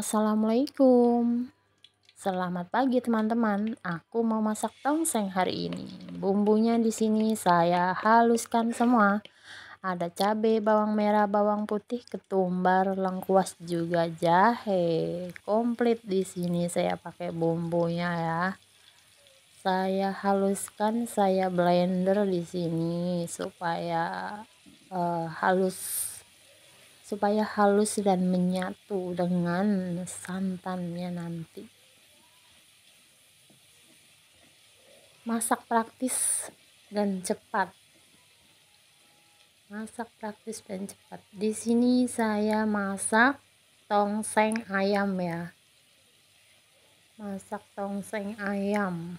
Assalamualaikum. Selamat pagi teman-teman. Aku mau masak tongseng hari ini. Bumbunya di sini saya haluskan semua. Ada cabai, bawang merah, bawang putih, ketumbar, lengkuas juga jahe. Komplit di sini saya pakai bumbunya ya. Saya haluskan, saya blender di sini supaya uh, halus supaya halus dan menyatu dengan santannya nanti masak praktis dan cepat masak praktis dan cepat di sini saya masak tongseng ayam ya masak tongseng ayam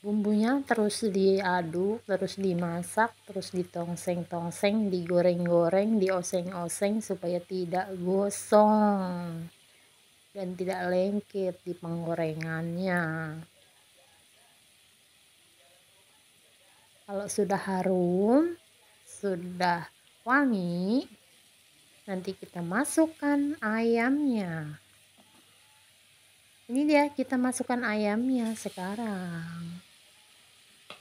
bumbunya terus diaduk terus dimasak terus ditongseng-tongseng digoreng-goreng dioseng-oseng supaya tidak gosong dan tidak lengket di penggorengannya kalau sudah harum sudah wangi nanti kita masukkan ayamnya ini dia kita masukkan ayamnya sekarang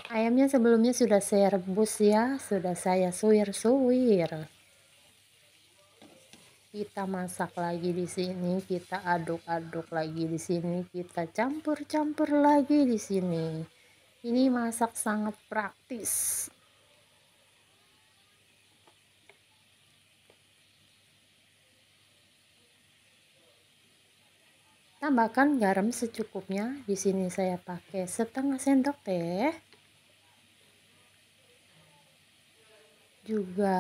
Ayamnya sebelumnya sudah saya rebus ya, sudah saya suwir-suwir. Kita masak lagi di sini, kita aduk-aduk lagi di sini, kita campur-campur lagi di sini. Ini masak sangat praktis. Tambahkan garam secukupnya. Di sini saya pakai setengah sendok teh. juga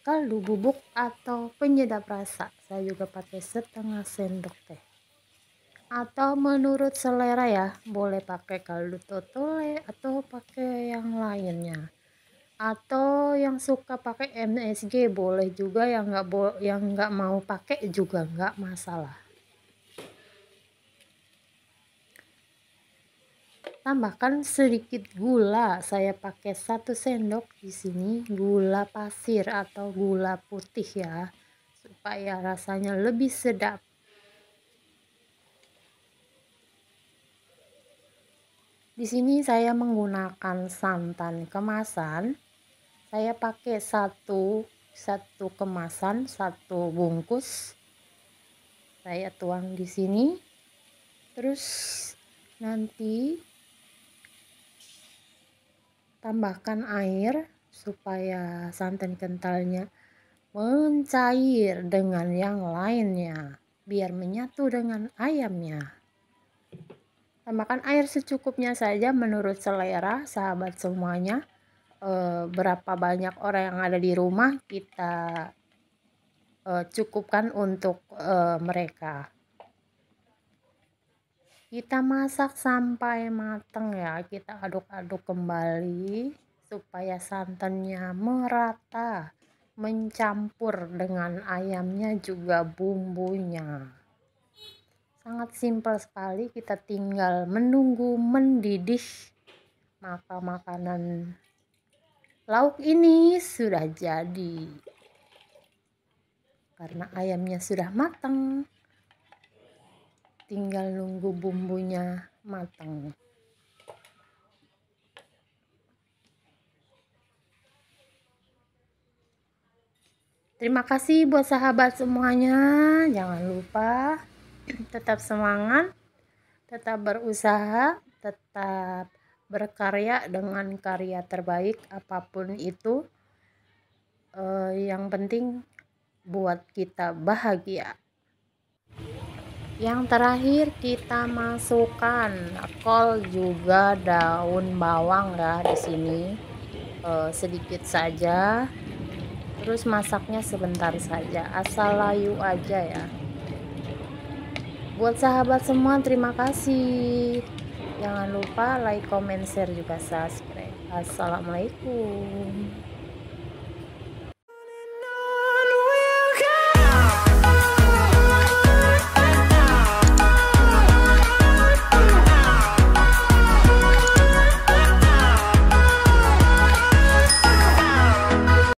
kaldu bubuk atau penyedap rasa saya juga pakai setengah sendok teh atau menurut selera ya boleh pakai kaldu totole atau pakai yang lainnya atau yang suka pakai MSG boleh juga yang nggak yang nggak mau pakai juga nggak masalah tambahkan sedikit gula. Saya pakai satu sendok di sini gula pasir atau gula putih ya, supaya rasanya lebih sedap. Di sini saya menggunakan santan kemasan. Saya pakai satu satu kemasan, satu bungkus. Saya tuang di sini. Terus nanti tambahkan air supaya santan kentalnya mencair dengan yang lainnya biar menyatu dengan ayamnya. Tambahkan air secukupnya saja menurut selera sahabat semuanya. E, berapa banyak orang yang ada di rumah kita e, cukupkan untuk e, mereka. Kita masak sampai matang ya, kita aduk-aduk kembali supaya santannya merata, mencampur dengan ayamnya juga bumbunya. Sangat simpel sekali, kita tinggal menunggu mendidih maka makanan lauk ini sudah jadi karena ayamnya sudah matang tinggal nunggu bumbunya matang Terima kasih buat sahabat semuanya. Jangan lupa tetap semangat, tetap berusaha, tetap berkarya dengan karya terbaik apapun itu. Eh, yang penting buat kita bahagia yang terakhir kita masukkan kol juga daun bawang ya di sini e, sedikit saja terus masaknya sebentar saja asal layu aja ya buat sahabat semua terima kasih jangan lupa like comment share juga subscribe assalamualaikum